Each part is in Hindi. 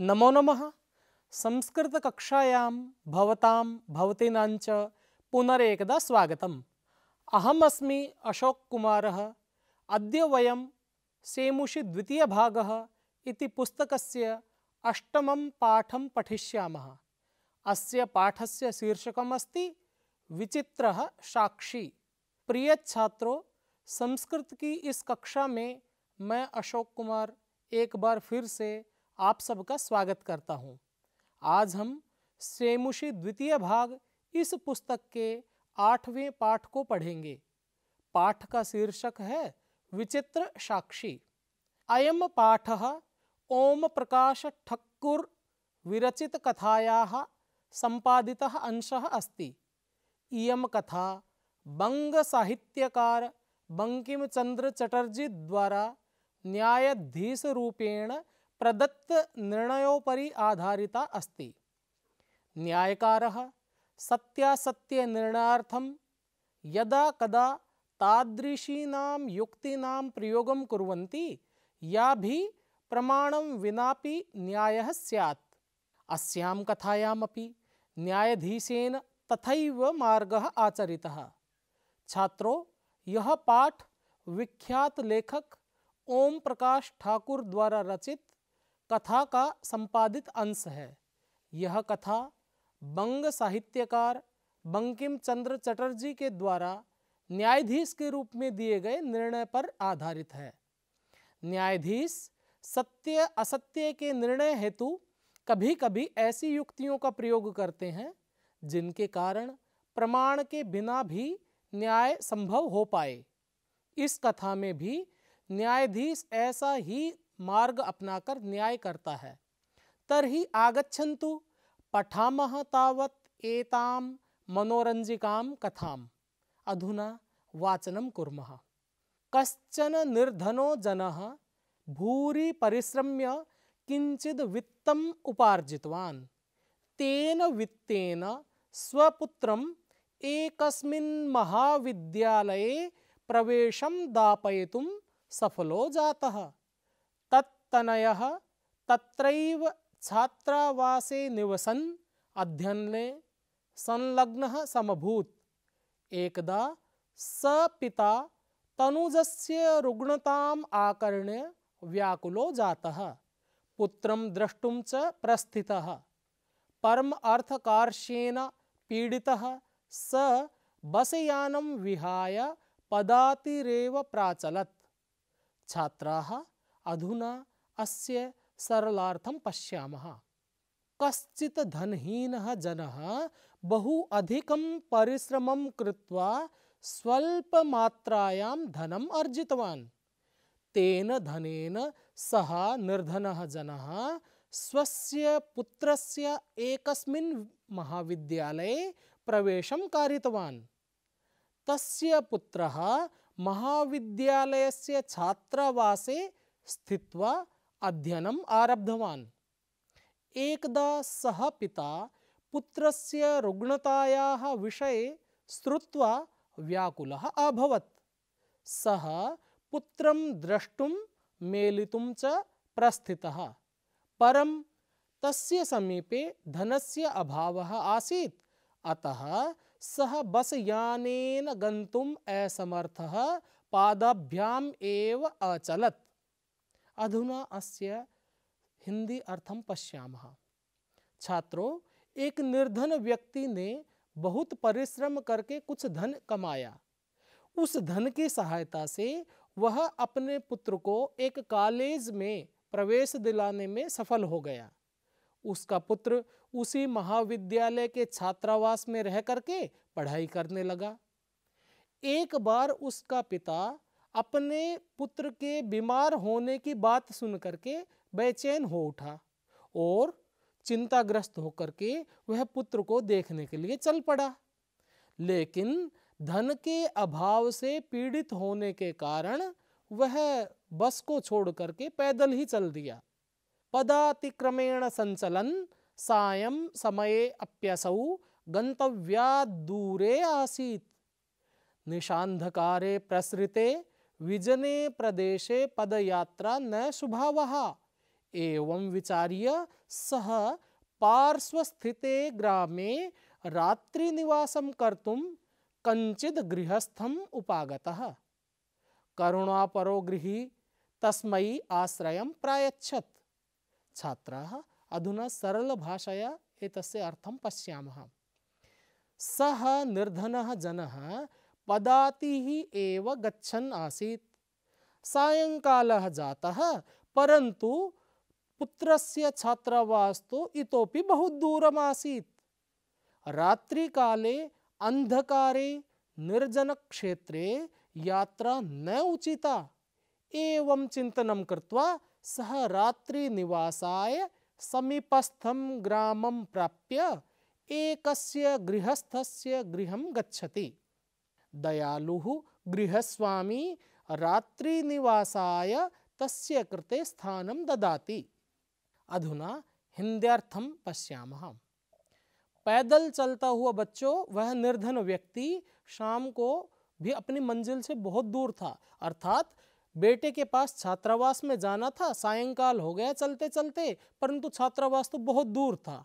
नमो नम संस्कृतकक्षायां पुनरेकदा स्वागत अहम् अस्मि अशोककुमारः अद्य वयं सेमुषि द्वितीयभागः पुस्तक अष्टम पाठ पाठं पठिष्यामः अस्य पाठस्य शीर्षकमस्ति विचित्रः साक्षी प्रिय छात्रों संस्कृत की इस कक्षा में मैं अशोक कुमार एक बार फिर से आप सबका स्वागत करता हूँ आज हम श्रेमुषी द्वितीय भाग इस पुस्तक के आठवें पाठ को पढ़ेंगे पाठ का शीर्षक है विचित्र साक्षी अयम पाठ ओम प्रकाश ठक्कुर विरचित कथाया संपादित अंश अस्ति इयम कथा बंग साहित्यकार बंकिम चंद्र चटर्जी द्वारा न्यायाधीश रूपेण प्रदत्त निर्णयोपरी आधारिता अस्ति न्यायकार सत्यासत्य सत्यासत्यनिर्णयार्थं यदा कदा तादृशीनां युक्तीनां प्रयोगं कुर्वन्ति या भी प्रमाणं विनापि न्यायः स्यात् अस्यां कथायामपि न्यायाधीशेन तथैव मार्गः आचरितः छात्रों यह पाठ विख्यात लेखक ओम प्रकाश ठाकुर द्वारा रचित कथा का संपादित अंश है यह कथा बंग साहित्यकार बंकिम चंद्र चटर्जी के द्वारा न्यायाधीश के रूप में दिए गए निर्णय पर आधारित है न्यायाधीश सत्य असत्य के निर्णय हेतु कभी कभी ऐसी युक्तियों का प्रयोग करते हैं जिनके कारण प्रमाण के बिना भी न्याय संभव हो पाए इस कथा में भी न्यायाधीश ऐसा ही मार्ग अपनाकर न्याय करता है तरही आगछंतु पठाम तावत एताम मनोरंजिकाम कथाम अधुना वाचनम कुर्मः कश्चन निर्धनो जन भूरि परिश्रम्य किंचिद वित्तम उपार्जितवान् तेन वित्तेन स्वपुत्रम् एकस्मिन् महाविद्यालये प्रवेशं दापयितुं सफलो जातः तनय तत्रैव छात्रावासे निवसन अध्ययने संलग्न समभूत एकदा स पिता तनुजस्य रुग्णताम आकर्ण्य व्याकुलो जातः पुत्रं द्रष्टुम च प्रस्थितः परम अर्थकार्ष्येन पीडितः स बसयानम विहाय पदातिरेव प्राचलत् छात्राः अधुना अस्य सरलार्थं पश्यामः कश्चित् धनहीनः जनः बहु अधिकं परिश्रमं कृत्वा स्वल्पमात्रायां धनम् अर्जितवान् तेन धनेन सः निर्धनः जनः स्वस्य पुत्रस्य एकस्मिन् महाविद्यालये प्रवेशं कारितवान् तस्य पुत्रः महाविद्यालयस्य छात्रावासे स्थित्वा अध्ययनम् आरब्धवान् एकदा सः पिता पुत्रस्य रुग्णतायाः विषये श्रुत्वा व्याकुलः अभवत् सः पुत्रं द्रष्टुं मेलितुं च प्रस्थितः परं तस्य समीपे धनस्य अभावः आसीत् अतः सः बसयानेन गन्तुम् असमर्थः पादाभ्याम् एव अचलत् अधुना अस्य हिंदी अर्थम पश्याम छात्रों एक निर्धन व्यक्ति ने बहुत परिश्रम करके कुछ धन कमाया उस धन की सहायता से वह अपने पुत्र को एक कॉलेज में प्रवेश दिलाने में सफल हो गया उसका पुत्र उसी महाविद्यालय के छात्रावास में रह करके पढ़ाई करने लगा एक बार उसका पिता अपने पुत्र के बीमार होने की बात सुन करके बेचैन हो उठा और चिंताग्रस्त होकर के वह पुत्र को देखने के लिए चल पड़ा लेकिन धन के अभाव से पीड़ित होने के कारण वह बस को छोड़ करके पैदल ही चल दिया पदातिक्रमेण संचलन सायम समय अप्यसौ गंतव्या दूरे आसीत निशांधकारे प्रसृते विजने प्रदेशे पदयात्रा न शुभाव एवं विचार्य सह पार्श्वस्थिते ग्रामे रात्रिनिवासं कर्तुं कंचिद गृहस्थम उपागत करुणापरो गृह तस्मै आश्रय प्रायछत छात्र अधुना सरल भाषया एतस्य अर्थं पश्यामः सः निर्धनः जनः पदाति ही एव गच्छन् आसीत् परंतु पुत्र से छात्रावास तो इतोपि बहु दूरम् आसीत् अंधकारे निर्जन क्षेत्रे यात्रा न उचिता एवं चिन्तनं कृत्वा रात्रि निवासाय समीपस्थम ग्रामम प्राप्य एकस्य गृहस्थस्य गृहं गच्छति दयालु गृहस्वामी रात्रिनिवासाय तस्य कृते स्थानं ददाति अधुना हिंद्यर्थम पश्यामः पैदल चलता हुआ बच्चों वह निर्धन व्यक्ति शाम को भी अपनी मंजिल से बहुत दूर था अर्थात बेटे के पास छात्रावास में जाना था सायंकाल हो गया चलते चलते परंतु छात्रावास तो बहुत दूर था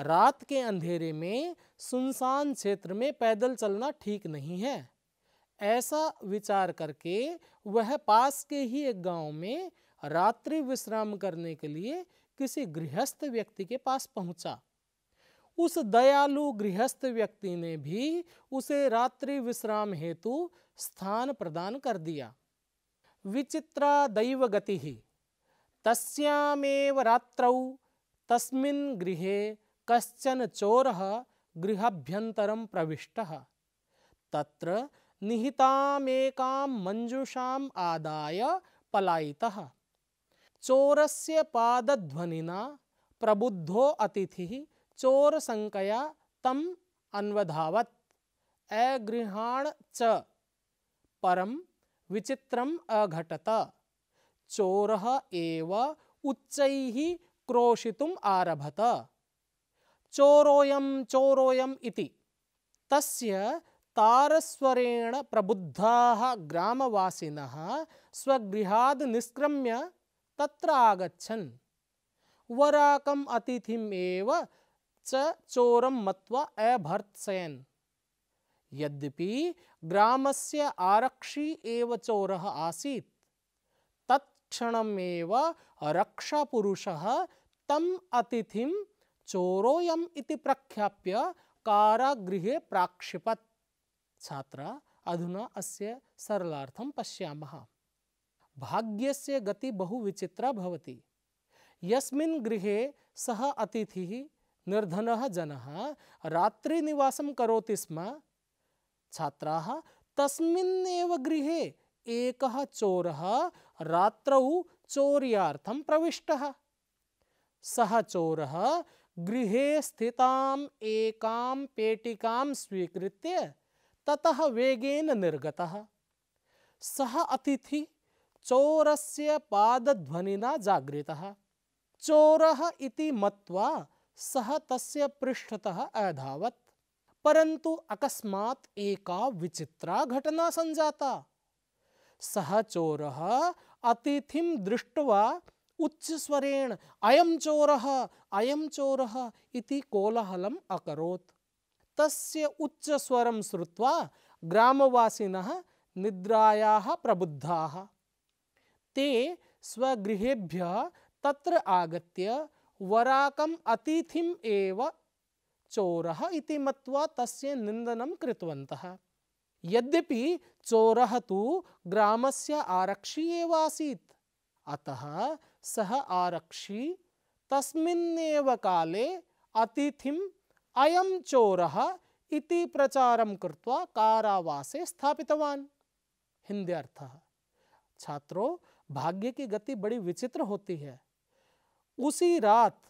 रात के अंधेरे में सुनसान क्षेत्र में पैदल चलना ठीक नहीं है ऐसा विचार करके वह पास के ही एक गांव में रात्रि विश्राम करने के लिए किसी गृहस्थ व्यक्ति के पास पहुंचा उस दयालु गृहस्थ व्यक्ति ने भी उसे रात्रि विश्राम हेतु स्थान प्रदान कर दिया विचित्रा दैव गति तस्यामेव रात्रौ तस्मिन् गृहे कश्चन चोर गृहभ्यंतर प्रविष्ट त्र निहिता मंजूषा आदाय चोर से पादध्वनिना प्रबुद्धो अतिथि चोर संकया तम अन्वधावत अगृहाण च परम विचित्रम अघटत चोर एव उच्च क्रोशि आरभत चोरोयम चोरोयम इति तस्य तारस्वरेण प्रबुद्धाः ग्रामवासिनः स्वगृहाद् निष्क्रम्य तत्र आगच्छन् वराकम् अतिथिम् एव च चोरं मत्वा अभर्त्सयन् यद्यपि ग्रामस्य आरक्षी एव चोरः आसीत् तत्क्षणमेव रक्षापुरुषः तम् अतिथिं चोरोयम इति प्रख्याप्य कारागृह प्राक्षिपत छात्र अधुना अस्य सरलार्थम पश्यामः भाग्यस्य गति बहु विचित्रा भवति यस्मिन् गृहे सः अतिथिः निर्धनः जनः रात्रिनिवासं करोति स्म छात्राः तस्मिन्नेव गृहे एकः चोरः रात्रौ चौरिया प्रविष्टः सः चोरः गृह स्थिता एकाम पेटिकाम स्वीकृत्य ततः वेगेन निर्गत सह अतिथि से पादध्वनिना जागृतः चोर इति मत्वा सह तस्य पृष्ठतः अधावत परंतु अकस्मात् एका विचित्रा घटना संजाता सह चोर अतिथि दृष्ट्वा उच्च स्वरेण अयम चोर अयम चोर कोलाहल अकोत् तस्य उच्चस्वरं श्रुत्वा ग्रामवासिनः निद्रायाः ते स्वगृहेभ्यः त्र आगत वराकम् अतिथि चोर चोरः इति मत्वा तस्य निन्दनं कृतवन्तः यद्यपि आरक्षी एव अतः सह आरक्षी तस्मिन्नेव काले अतिथिम अयम चोर इति प्रचारं कृत्वा कारावासे स्थापितवान हिंदी अर्थ छात्रों भाग्य की गति बड़ी विचित्र होती है उसी रात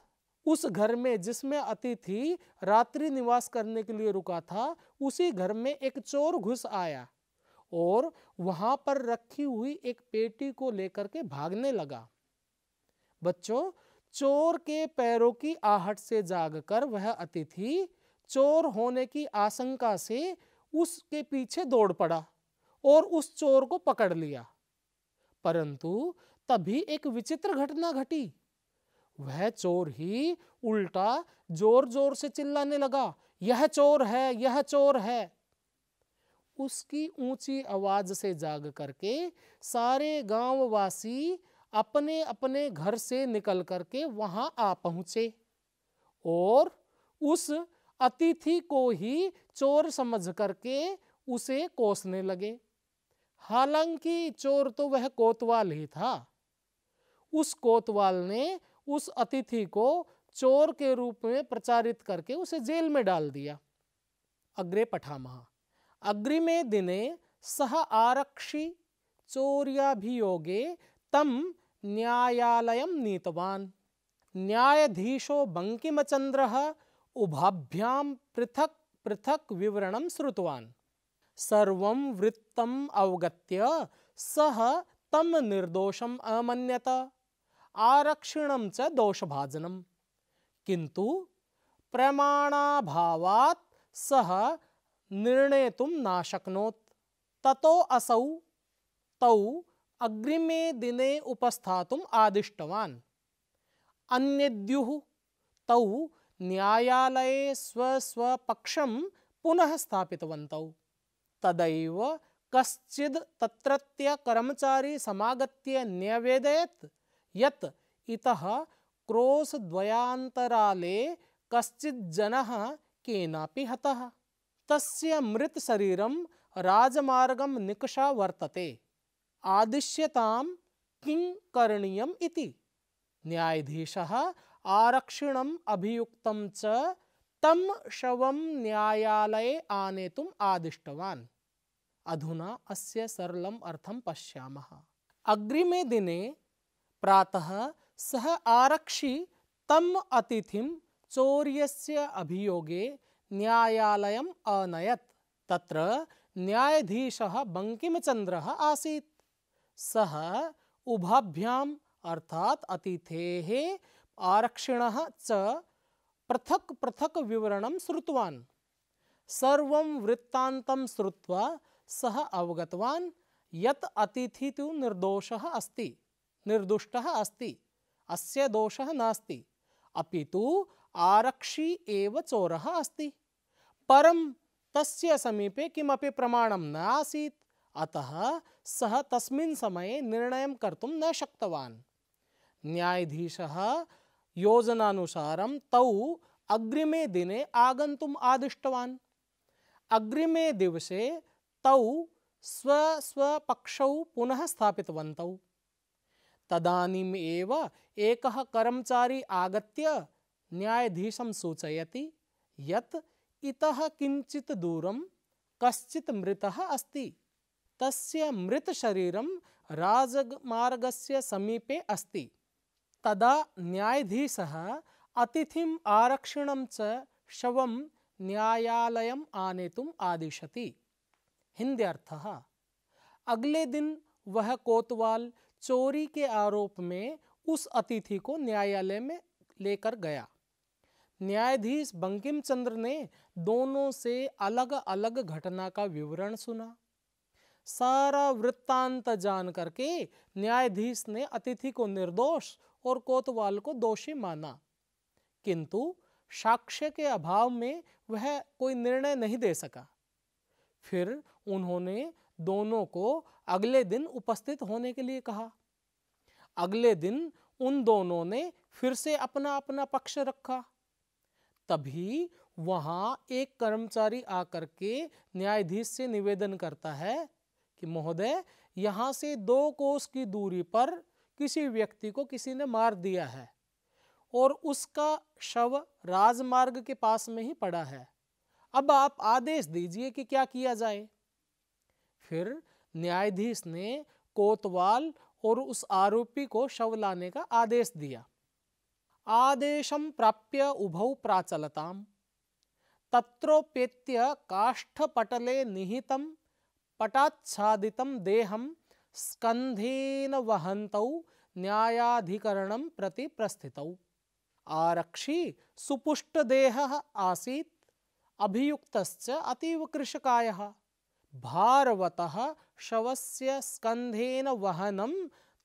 उस घर में जिसमें अतिथि रात्रि निवास करने के लिए रुका था उसी घर में एक चोर घुस आया और वहां पर रखी हुई एक पेटी को लेकर के भागने लगा बच्चों चोर के पैरों की आहट से जागकर वह अतिथि चोर होने की आशंका से उसके पीछे दौड़ पड़ा और उस चोर को पकड़ लिया परंतु तभी एक विचित्र घटना घटी वह चोर ही उल्टा जोर जोर से चिल्लाने लगा यह चोर है यह चोर है उसकी ऊंची आवाज से जाग करके सारे गांववासी वासी अपने अपने घर से निकल करके वहां आ पहुंचे और उस अतिथि को ही चोर समझ करके उसे कोसने लगे हालांकि चोर तो वह कोतवाल ही था उस कोतवाल ने उस अतिथि को चोर के रूप में प्रचारित करके उसे जेल में डाल दिया अग्रे पठामह अग्रिमे दिने सह आरक्षी चौर्याभियोगे तम न्यायालयं नीतवान् न्यायाधीशो बङ्किमचन्द्रः उभाभ्यां पृथक् पृथक् विवरणं श्रुतवान् सर्वं वृत्तम् अवगत्य सः तं अमन्यत आरक्षणं च किंतु किन्तु प्रमाणाभावात् सः निर्णेतुं नाशक्नोत् ततो असौ तौ अग्रिमे दिने उपस्थातुम् आदिष्टवान् अन्यद्युः तौ न्यायालये स्वस्वपक्षं पुनः स्थापितवन्तौ तदैव कश्चिद् तत्रत्य कर्मचारी समागत्य न्यवेदयत् यत् इतः क्रोशद्वयान्तराले कश्चित् जनः केनापि हतः तस्य मृतशरीरं राजमार्गं निकषा वर्तते आदिश्यताम किं करणीयम इति न्यायाधीशः आरक्षिणम अभियुक्तम च तम शवम न्यायालये आनेतुम आदिष्टवान् अधुना अस्य सरलम अर्थम पश्यामः अग्रिमे दिने प्रातः सह आरक्षी तम अतिथिम चौर्यस्य अभियोगे न्यायालयम् अनयत् तत्र न्यायाधीशः बङ्किमचन्द्रः आसीत् सह उभाभ्याम अर्थात अतिथे आरक्षिण च पृथक पृथक विवरण श्रुतवा सर्व वृत्ता श्रुवा सह अवगतवा यत् अतिथि तु निर्दोषः अस्ति निर्दुष्टः अस्ति अस्य दोषः नास्ति आरक्षी एव चोर अस्त परं तस्य समीपे किमपि प्रमाणं न आसीत् अतः सः तस्मिन् समये निर्णयं कर्तुं न शक्तवान् न्यायाधीशः योजनानुसारं तौ अग्रिमे दिने आगन्तुम् आदिष्टवान् अग्रिमे दिवसे तौ स्वस्वपक्षौ पुनः स्थापितवन्तौ तदानीम् एव एकः कर्मचारी आगत्य न्यायाधीशं सूचयति यत् इतः किञ्चित् दूरं कश्चित् मृतः अस्ति तस्य मृतशरीरं से समीपे अस्ति तदा न्यायधीश अतिथि आरक्षण शव न्यायालय आने आदिशति हिंद्यर्थः अगले दिन वह कोतवाल चोरी के आरोप में उस अतिथि को न्यायालय में लेकर गया न्यायाधीश बंकिम चंद्र ने दोनों से अलग अलग घटना का विवरण सुना सारा वृत्तांत जान करके न्यायाधीश ने अतिथि को निर्दोष और कोतवाल को दोषी माना किंतु साक्ष्य के अभाव में वह कोई निर्णय नहीं दे सका फिर उन्होंने दोनों को अगले दिन उपस्थित होने के लिए कहा अगले दिन उन दोनों ने फिर से अपना अपना पक्ष रखा तभी वहां एक कर्मचारी आकर के न्यायाधीश से निवेदन करता है कि महोदय यहाँ से दो कोस की दूरी पर किसी व्यक्ति को किसी ने मार दिया है और उसका शव राजमार्ग के पास में ही पड़ा है अब आप आदेश दीजिए कि क्या किया जाए फिर न्यायाधीश ने कोतवाल और उस आरोपी को शव लाने का आदेश दिया आदेशम प्राप्य उभौ प्राचलताम तत्रोपेत्य काष्ठपटले निहितम पटाच्छादितं देहं स्कन्धेन वहन्तौ न्यायाधिकरणं प्रति प्रस्थितौ आरक्षी सुपुष्ट सुपुष्टदेहः आसीत् अभियुक्तश्च अतीव कृशकायः भारवतः शवस्य स्कन्धेन वहनं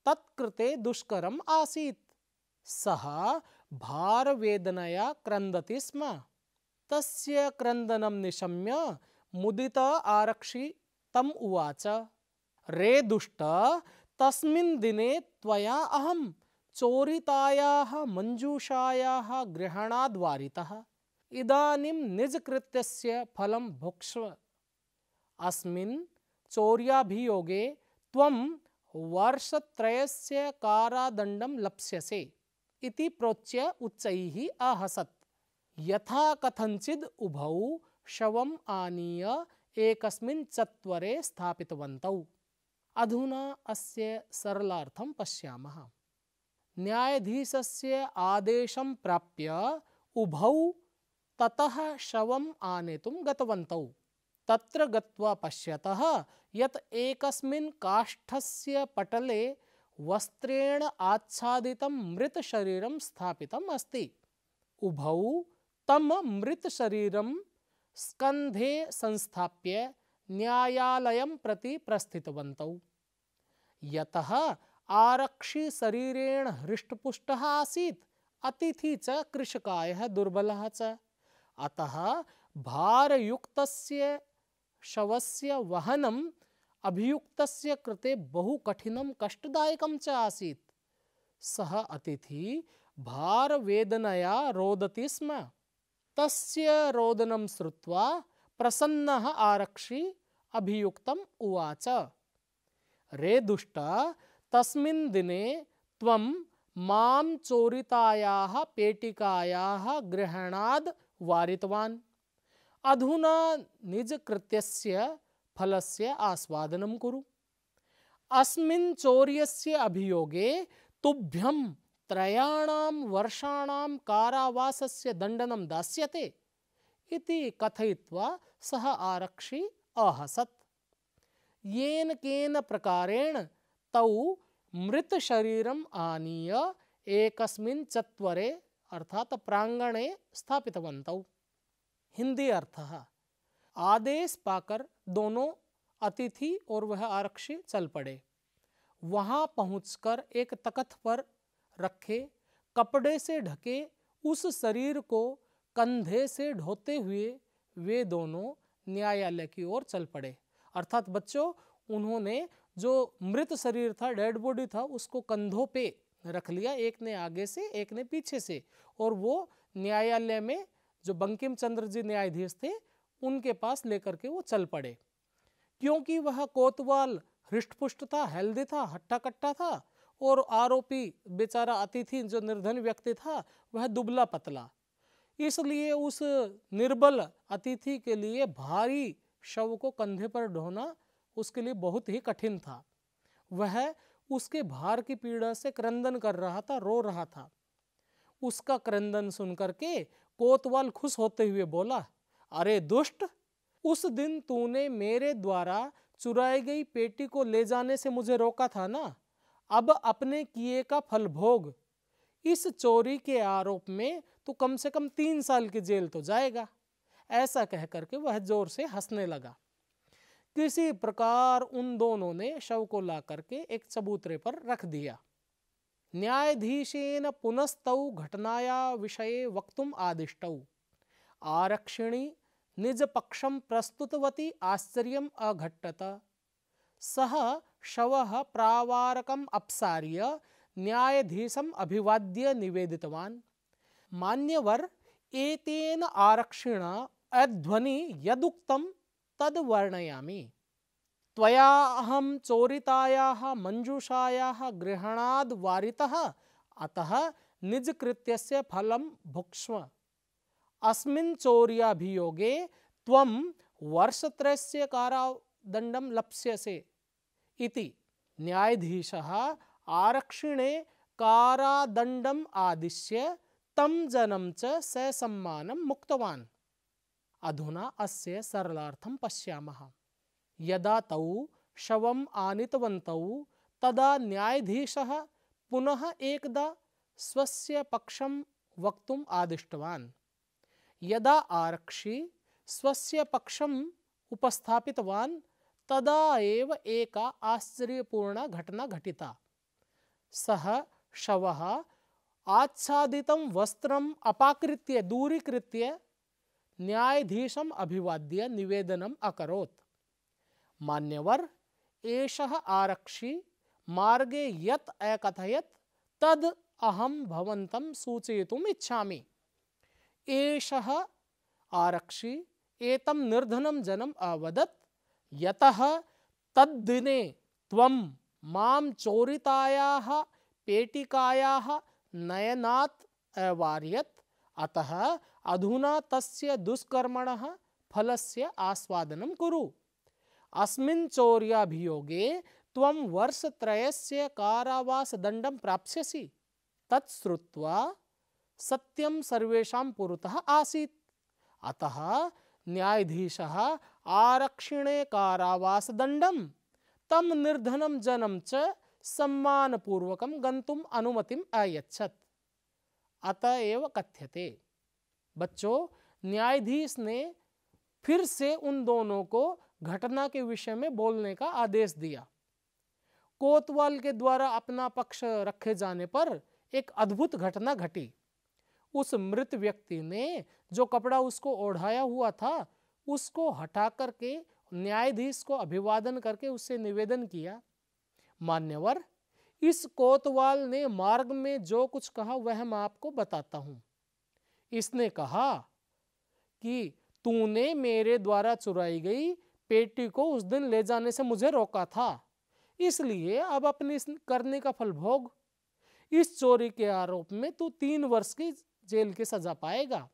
तत्कृते दुष्करम् आसीत् सः भारवेदनया क्रन्दति स्म तस्य क्रन्दनं निशम्य मुदित आरक्षी तम उवाच रे दुष्ट तस्मिन् दिने त्वया अहम् चोरितायाः मञ्जूषायाः ग्रहणाद् वारितः इदानीं निजकृत्यस्य फलं भुक्ष्व अस्मिन् चोर्याभियोगे त्वं वर्षत्रयस्य कारादण्डं लप्स्यसे इति प्रोच्य उच्चैः अहसत् यथा कथञ्चिद् उभौ शवम् आनीय एक चत्वरे स्थापितवन्तौ अधुना अस्य सरलार्थं पश्यामः न्यायाधीशस्य आदेशं प्राप्य उभौ ततः शवम् आनेतुं गतवन्तौ तत्र गत्वा पश्यतः यत् एकस्मिन् काष्ठस्य पटले वस्त्रेण आच्छादितं मृतशरीरं स्थापितम् अस्ति उभौ तं मृतशरीरं स्कंधे संस्थाप्य न्यायालय प्रति प्रस्थितवन्तौ यतः आरक्षी शरीरेण हृष्टपुष्ट आसी अतिथि चषकाय दुर्बल दुर्बलः च अतः से शवस्य वहनम् अभियुक्तस्य कृते बहु कठिन कष्टदायक च आसीत् सह अतिथि भारवेदनया रोदती स्म तस्य रोदनं श्रुत्वा प्रसन्नः आरक्षी अभियुक्त उवाच रे दुष्ट तस्मिन् दिने पेटिकाया ग्रहणाद वारितवान अधुना निज वारितवान् अधुना निजकृत्यस्य फलस्य आस्वादनं कुरु अस्मिन् चौर्यस्य अभियोगे तुभ्यं त्रयाणां कारावास कारावासस्य दंडनम दास्यते इति कथयित्वा सह आरक्षी अहसत येन केन प्रकारेण तौ मृत शरीरम आनीय एकस्मिन् चत्वरे अर्थात प्रांगणे स्थापितवन्तौ हिंदी अर्थ आदेश पाकर दोनों अतिथि और वह आरक्षी चल पड़े वहाँ पहुँच एक तकथ पर रखे कपड़े से ढके उस शरीर को कंधे से ढोते हुए वे दोनों न्यायालय की ओर चल पड़े अर्थात बच्चों उन्होंने जो मृत शरीर था डेड बॉडी था उसको कंधों पे रख लिया एक ने आगे से एक ने पीछे से और वो न्यायालय में जो बंकिम चंद्र जी न्यायाधीश थे उनके पास लेकर के वो चल पड़े क्योंकि वह कोतवाल हृष्ट पुष्ट था हेल्दी था हट्टा कट्टा था और आरोपी बेचारा अतिथि जो निर्धन व्यक्ति था वह दुबला पतला इसलिए उस निर्बल अतिथि के लिए भारी शव को कंधे पर ढोना उसके लिए बहुत ही कठिन था वह उसके भार की पीड़ा से क्रंदन कर रहा था रो रहा था उसका क्रंदन सुन करके कोतवाल खुश होते हुए बोला अरे दुष्ट उस दिन तूने मेरे द्वारा चुराई गई पेटी को ले जाने से मुझे रोका था ना अब अपने किए का फल भोग इस चोरी के आरोप में तो कम से कम तीन साल की जेल तो जाएगा ऐसा कह करके वह जोर से हंसने लगा किसी प्रकार उन दोनों ने शव को ला करके एक चबूतरे पर रख दिया न्यायाधीशेन पुनस्तौ घटनाया विषय वक्तुम आदिष्टौ आरक्षिणी निज पक्षम प्रस्तुतवती आश्चर्य अघटत सह शव प्रावारक अपसार्य न्यायाधीशम अभिवाद्य निवेदितवान मान्यवर एतेन आरक्षिण अध्वनि यदुक्तम तद वर्णयामी त्वया अहम चोरितायाः मंजूषाया गृहणाद वारितः अतः निज कृत्यस्य फलम भुक्ष्म अस्मिन् चौर्याभियोगे त्वं वर्षत्रयस्य कारादंडम लप्स्यसे इति न्यायाधीशः आरक्षिणे कारादंडम आदिश्य तम जनं च ससम्मानं मुक्तवान् अधुना अस्य सरलार्थं पश्यामः यदा तौ शवम् आनीतवन्तौ तदा न्यायाधीशः पुनः एकदा स्वस्य पक्षं वक्तुम् आदिष्टवान् यदा आरक्षी स्वस्य पक्षम् उपस्थापितवान् तदा एव एका आश्चर्यपूर्ण घटना घटिता सह शव आच्छादित वस्त्र अपाकृत्य दूरीकृत्य न्यायाधीशम अभिवाद्य निवेदनम अकरोत् मान्यवर एष आरक्षी मार्गे यत अकथयत तद अहम भवन्तं सूचयितुम् इच्छामि एषः आरक्षी एतं निर्धनं जनम् अवदत् यतः तद्दिने त्वं मां चोरितायाः पेटिकायाः नयनात् अवार्यत् अतः अधुना तस्य दुष्कर्मणः फलस्य आस्वादनं कुरु अस्मिन् चोर्याभियोगे त्वं वर्षत्रयस्य कारावासदण्डं प्राप्स्यसि तत् श्रुत्वा सत्यं सर्वेषां पुरतः आसीत् अतः न्यायाधीशः आरक्षिणे कारावास दंडम तम निर्धनम जनम च सम्मानपूर्वकम गंतुम अनुमति अयछत अतएव कथ्यते बच्चों न्यायाधीश ने फिर से उन दोनों को घटना के विषय में बोलने का आदेश दिया कोतवाल के द्वारा अपना पक्ष रखे जाने पर एक अद्भुत घटना घटी उस मृत व्यक्ति ने जो कपड़ा उसको ओढ़ाया हुआ था उसको हटा करके न्यायाधीश को अभिवादन करके उससे निवेदन किया मान्यवर इस कोतवाल ने मार्ग में जो कुछ कहा वह मैं आपको बताता हूं इसने कहा कि तूने मेरे द्वारा चुराई गई पेटी को उस दिन ले जाने से मुझे रोका था इसलिए अब अपने इस करने का फल भोग इस चोरी के आरोप में तू तीन वर्ष की जेल की सजा पाएगा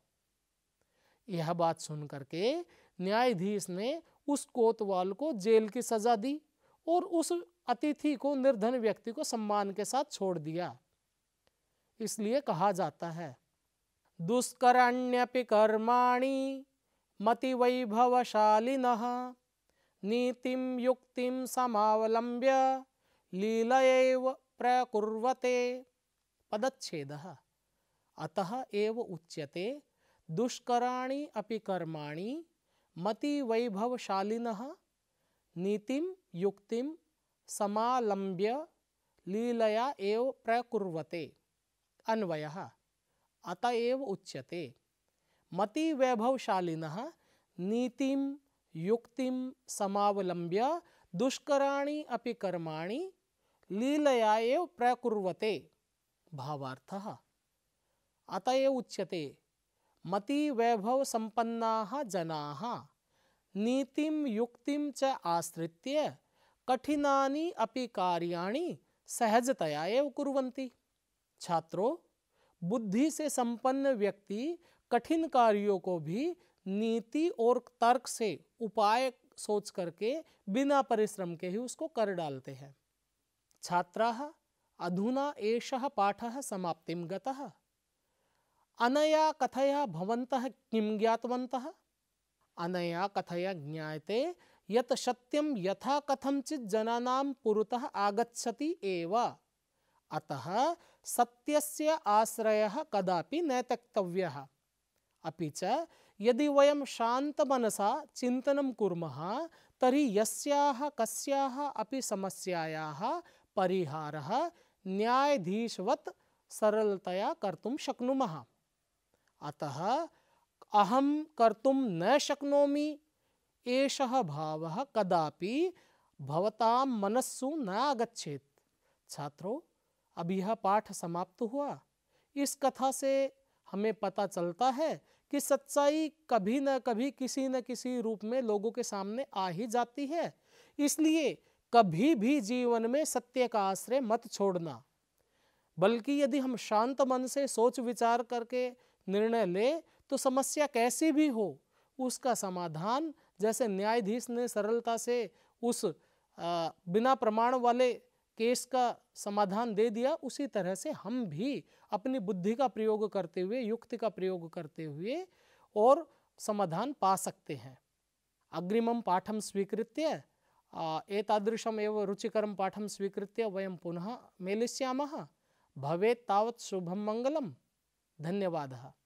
यह बात सुन करके न्यायाधीश ने उस कोतवाल को जेल की सजा दी और उस अतिथि को निर्धन व्यक्ति को सम्मान के साथ छोड़ दिया इसलिए कहा जाता है दुष्करण्यपि कर्माणि मति वैभवशालिन नीतिम युक्तिम समावलंब्य लीलयैव प्रकुर्वते पदच्छेद अतः एव उच्यते दुष्कराणि अपि कर्माणि मति नीति युक्ति समालंब्य लीलया एव प्रकुर्वते अन्वय अतएव उच्यते मति नीति युक्ति समावलंब्य दुष्कराणि अपि कर्माणि लीलया एव प्रकुर्वते भावार्थः अतएव उच्यते मति वैभव संपन्ना जना नीति युक्ति च आश्रित कठिना अभी कार्या सहजतया एव छात्रों बुद्धि से संपन्न व्यक्ति कठिन कार्यों को भी नीति और तर्क से उपाय सोच करके बिना परिश्रम के ही उसको कर डालते हैं छात्रा अधुना एष पाठ समाप्ति ग अनया कथया भवंत किम ज्ञातवंत अनया कथया ज्ञायते यत सत्यम यथा कथंचित जनानाम पुरतः आगछति एव अतः सत्यस्य आश्रयः कदापि न त्यक्तव्यः अपि च यदि वयं शान्तमनसा चिन्तनं कुर्मः तर्हि यस्याः कस्याः अपि समस्यायाः परिहारः न्यायाधीशवत् सरलतया कर्तुं शक्नुमः अतः अहम कर्तुं न शक्नोमि एषः भावः कदापि भवतां मनस्सु न आगच्छेत् छात्रों अब यह पाठ समाप्त हुआ इस कथा से हमें पता चलता है कि सच्चाई कभी न कभी किसी न किसी रूप में लोगों के सामने आ ही जाती है इसलिए कभी भी जीवन में सत्य का आश्रय मत छोड़ना बल्कि यदि हम शांत मन से सोच विचार करके निर्णय ले तो समस्या कैसी भी हो उसका समाधान जैसे न्यायाधीश ने सरलता से उस आ, बिना प्रमाण वाले केस का समाधान दे दिया उसी तरह से हम भी अपनी बुद्धि का प्रयोग करते हुए युक्ति का प्रयोग करते हुए और समाधान पा सकते हैं अग्रिम पाठम स्वीकृत्य एतादृशम एव रुचिकरम पाठम स्वीकृत्य वयम पुनः मेलिष्यामः भवेत् तावत् शुभम मंगलम धन्यवाद